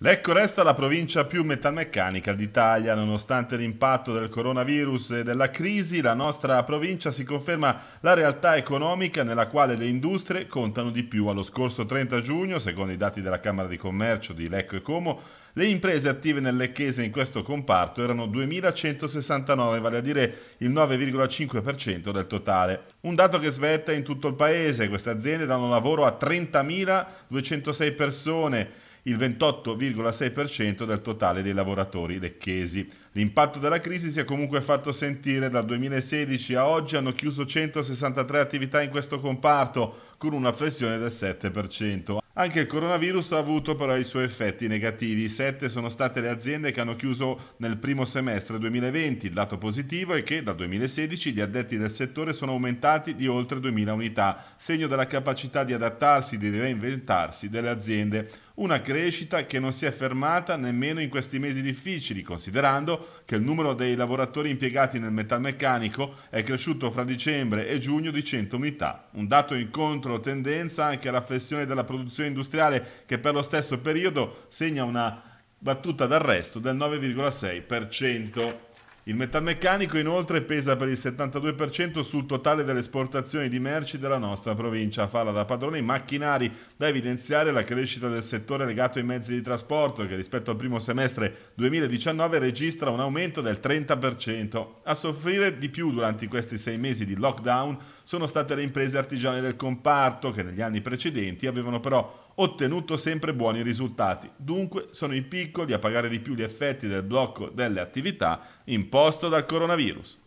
Lecco resta la provincia più metalmeccanica d'Italia. Nonostante l'impatto del coronavirus e della crisi, la nostra provincia si conferma la realtà economica nella quale le industrie contano di più. Allo scorso 30 giugno, secondo i dati della Camera di Commercio di Lecco e Como, le imprese attive nel Lecchese in questo comparto erano 2.169, vale a dire il 9,5% del totale. Un dato che svetta in tutto il paese. Queste aziende danno lavoro a 30.206 persone il 28,6% del totale dei lavoratori lecchesi. L'impatto della crisi si è comunque fatto sentire, dal 2016 a oggi hanno chiuso 163 attività in questo comparto, con una flessione del 7%. Anche il coronavirus ha avuto però i suoi effetti negativi. Sette sono state le aziende che hanno chiuso nel primo semestre 2020. Il dato positivo è che dal 2016 gli addetti del settore sono aumentati di oltre 2.000 unità, segno della capacità di adattarsi, di reinventarsi delle aziende. Una crescita che non si è fermata nemmeno in questi mesi difficili, considerando che il numero dei lavoratori impiegati nel metalmeccanico è cresciuto fra dicembre e giugno di 100 unità. Un dato in controtendenza anche alla flessione della produzione industriale che per lo stesso periodo segna una battuta d'arresto del 9,6%. Il metalmeccanico inoltre pesa per il 72% sul totale delle esportazioni di merci della nostra provincia. A da padrone i macchinari, da evidenziare la crescita del settore legato ai mezzi di trasporto che rispetto al primo semestre 2019 registra un aumento del 30%. A soffrire di più durante questi sei mesi di lockdown sono state le imprese artigiane del comparto che negli anni precedenti avevano però ottenuto sempre buoni risultati. Dunque sono i piccoli a pagare di più gli effetti del blocco delle attività imposto dal coronavirus.